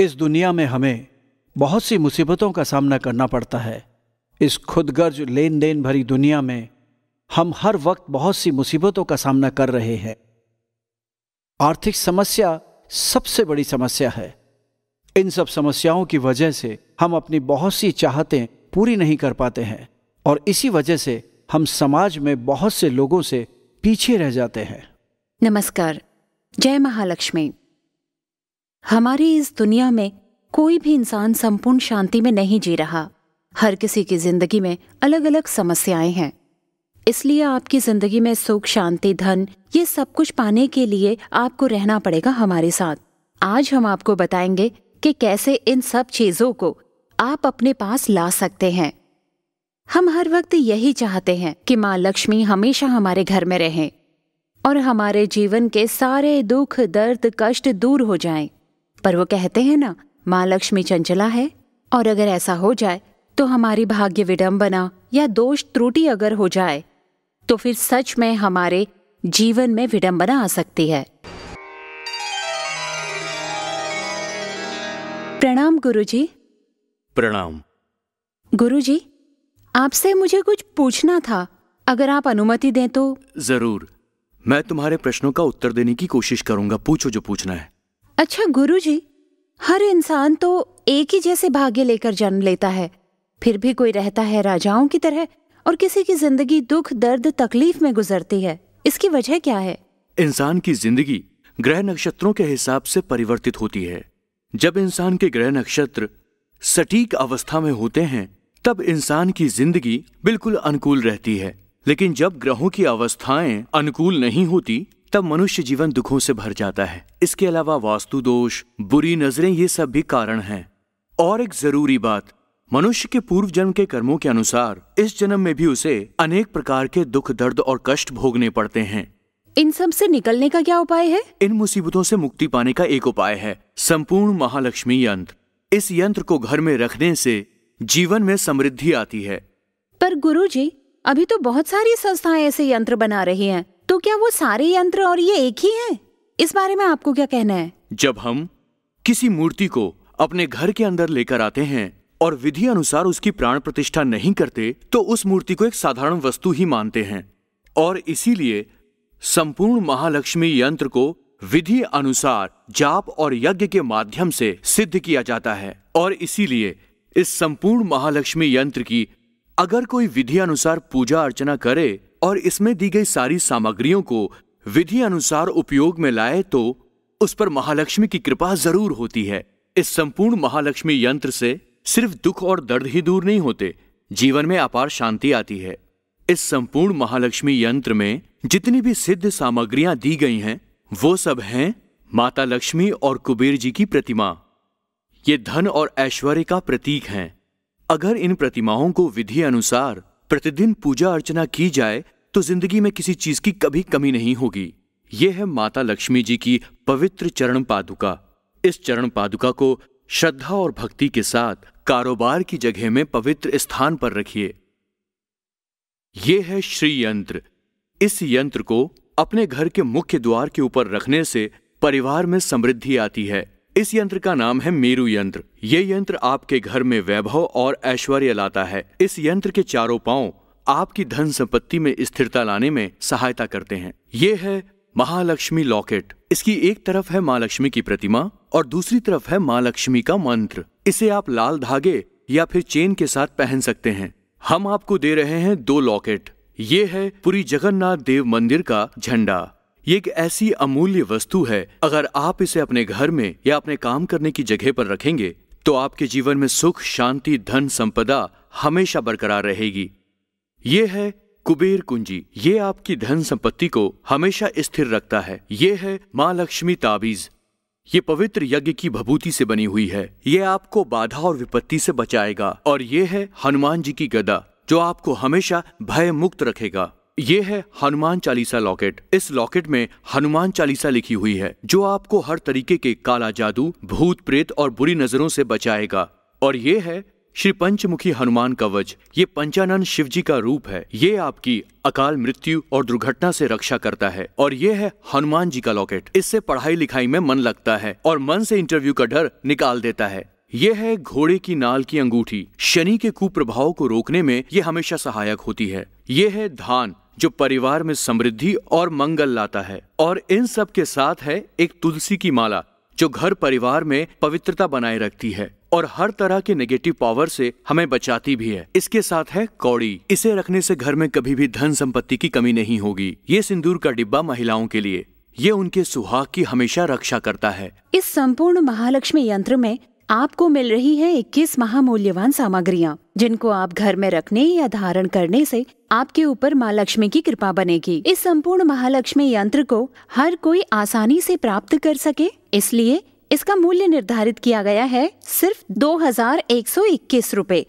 इस दुनिया में हमें बहुत सी मुसीबतों का सामना करना पड़ता है इस खुदगर्ज लेन देन भरी दुनिया में हम हर वक्त बहुत सी मुसीबतों का सामना कर रहे हैं आर्थिक समस्या सबसे बड़ी समस्या है इन सब समस्याओं की वजह से हम अपनी बहुत सी चाहतें पूरी नहीं कर पाते हैं और इसी वजह से हम समाज में बहुत से लोगों से पीछे रह जाते हैं नमस्कार जय महालक्ष्मी हमारी इस दुनिया में कोई भी इंसान संपूर्ण शांति में नहीं जी रहा हर किसी की जिंदगी में अलग अलग समस्याएं हैं इसलिए आपकी जिंदगी में सुख शांति धन ये सब कुछ पाने के लिए आपको रहना पड़ेगा हमारे साथ आज हम आपको बताएंगे कि कैसे इन सब चीजों को आप अपने पास ला सकते हैं हम हर वक्त यही चाहते हैं कि माँ लक्ष्मी हमेशा हमारे घर में रहें और हमारे जीवन के सारे दुख दर्द कष्ट दूर हो जाएं। पर वो कहते हैं ना माँ लक्ष्मी चंचला है और अगर ऐसा हो जाए तो हमारी भाग्य विडंबना या दोष त्रुटि अगर हो जाए तो फिर सच में हमारे जीवन में विडंबना आ सकती है प्रणाम गुरुजी प्रणाम गुरुजी आपसे मुझे कुछ पूछना था अगर आप अनुमति दें तो जरूर मैं तुम्हारे प्रश्नों का उत्तर देने की कोशिश करूंगा पूछो जो पूछना है अच्छा गुरु जी हर इंसान तो एक ही जैसे भाग्य लेकर जन्म लेता है फिर भी कोई रहता है राजाओं की तरह और किसी की जिंदगी दुख दर्द तकलीफ में गुजरती है इसकी वजह क्या है इंसान की जिंदगी ग्रह नक्षत्रों के हिसाब से परिवर्तित होती है जब इंसान के ग्रह नक्षत्र सटीक अवस्था में होते हैं तब इंसान की जिंदगी बिल्कुल अनुकूल रहती है लेकिन जब ग्रहों की अवस्थाएं अनुकूल नहीं होती तब मनुष्य जीवन दुखों से भर जाता है इसके अलावा वास्तु दोष बुरी नजरें ये सब भी कारण हैं और एक जरूरी बात मनुष्य के पूर्व जन्म के कर्मों के अनुसार इस जन्म में भी उसे अनेक प्रकार के दुख दर्द और कष्ट भोगने पड़ते हैं इन सब से निकलने का क्या उपाय है इन मुसीबतों से मुक्ति पाने का एक उपाय है संपूर्ण महालक्ष्मी यंत्र इस यंत्र को घर में रखने से जीवन में समृद्धि आती है पर गुरुजी, अभी तो बहुत सारी संस्थाएं ऐसे यंत्र बना रही हैं। तो क्या वो सारे यंत्र और ये एक ही हैं? इस बारे में आपको क्या कहना है जब हम किसी मूर्ति को अपने घर के अंदर लेकर आते हैं और विधि अनुसार उसकी प्राण प्रतिष्ठा नहीं करते तो उस मूर्ति को एक साधारण वस्तु ही मानते हैं और इसीलिए संपूर्ण महालक्ष्मी यंत्र को विधि अनुसार जाप और यज्ञ के माध्यम से सिद्ध किया जाता है और इसीलिए इस संपूर्ण महालक्ष्मी यंत्र की अगर कोई विधि अनुसार पूजा अर्चना करे और इसमें दी गई सारी सामग्रियों को विधि अनुसार उपयोग में लाए तो उस पर महालक्ष्मी की कृपा जरूर होती है इस संपूर्ण महालक्ष्मी यंत्र से सिर्फ दुख और दर्द ही दूर नहीं होते जीवन में अपार शांति आती है इस संपूर्ण महालक्ष्मी यंत्र में जितनी भी सिद्ध सामग्रियां दी गई हैं वो सब हैं माता लक्ष्मी और कुबेर जी की प्रतिमा ये धन और ऐश्वर्य का प्रतीक हैं अगर इन प्रतिमाओं को विधि अनुसार प्रतिदिन पूजा अर्चना की जाए तो जिंदगी में किसी चीज की कभी कमी नहीं होगी यह है माता लक्ष्मी जी की पवित्र चरण पादुका इस चरण पादुका को श्रद्धा और भक्ति के साथ कारोबार की जगह में पवित्र स्थान पर रखिए यह है श्री यंत्र इस यंत्र को अपने घर के मुख्य द्वार के ऊपर रखने से परिवार में समृद्धि आती है इस यंत्र का नाम है मेरु यंत्र ये यंत्र आपके घर में वैभव और ऐश्वर्य लाता है इस यंत्र के चारों पाओ आपकी धन संपत्ति में स्थिरता लाने में सहायता करते हैं ये है महालक्ष्मी लॉकेट इसकी एक तरफ है माँ लक्ष्मी की प्रतिमा और दूसरी तरफ है माँ लक्ष्मी का मंत्र इसे आप लाल धागे या फिर चेन के साथ पहन सकते हैं हम आपको दे रहे हैं दो लॉकेट ये है पूरी जगन्नाथ देव मंदिर का झंडा ये एक ऐसी अमूल्य वस्तु है अगर आप इसे अपने घर में या अपने काम करने की जगह पर रखेंगे तो आपके जीवन में सुख शांति धन संपदा हमेशा बरकरार रहेगी ये है कुबेर कुंजी ये आपकी धन संपत्ति को हमेशा स्थिर रखता है ये है माँ लक्ष्मी ताबीज ये पवित्र यज्ञ की भभूति से बनी हुई है ये आपको बाधा और विपत्ति से बचाएगा और ये है हनुमान जी की गदा जो आपको हमेशा भय मुक्त रखेगा ये है हनुमान चालीसा लॉकेट इस लॉकेट में हनुमान चालीसा लिखी हुई है जो आपको हर तरीके के काला जादू भूत प्रेत और बुरी नजरों से बचाएगा और ये है श्री पंचमुखी हनुमान कवच ये पंचानन शिव जी का रूप है ये आपकी अकाल मृत्यु और दुर्घटना से रक्षा करता है और ये है हनुमान जी का लॉकेट इससे पढ़ाई लिखाई में मन लगता है और मन से इंटरव्यू का डर निकाल देता है यह है घोड़े की नाल की अंगूठी शनि के कुप्रभाव को रोकने में ये हमेशा सहायक होती है ये है धान जो परिवार में समृद्धि और मंगल लाता है और इन सब के साथ है एक तुलसी की माला जो घर परिवार में पवित्रता बनाए रखती है और हर तरह के नेगेटिव पावर से हमें बचाती भी है इसके साथ है कौड़ी इसे रखने से घर में कभी भी धन संपत्ति की कमी नहीं होगी ये सिंदूर का डिब्बा महिलाओं के लिए ये उनके सुहाग की हमेशा रक्षा करता है इस संपूर्ण महालक्ष्मी यंत्र में आपको मिल रही है 21 महामूल्यवान सामग्रियाँ जिनको आप घर में रखने या धारण करने से आपके ऊपर माँ लक्ष्मी की कृपा बनेगी इस संपूर्ण महालक्ष्मी यंत्र को हर कोई आसानी से प्राप्त कर सके इसलिए इसका मूल्य निर्धारित किया गया है सिर्फ दो हजार एक सौ इक्कीस रूपए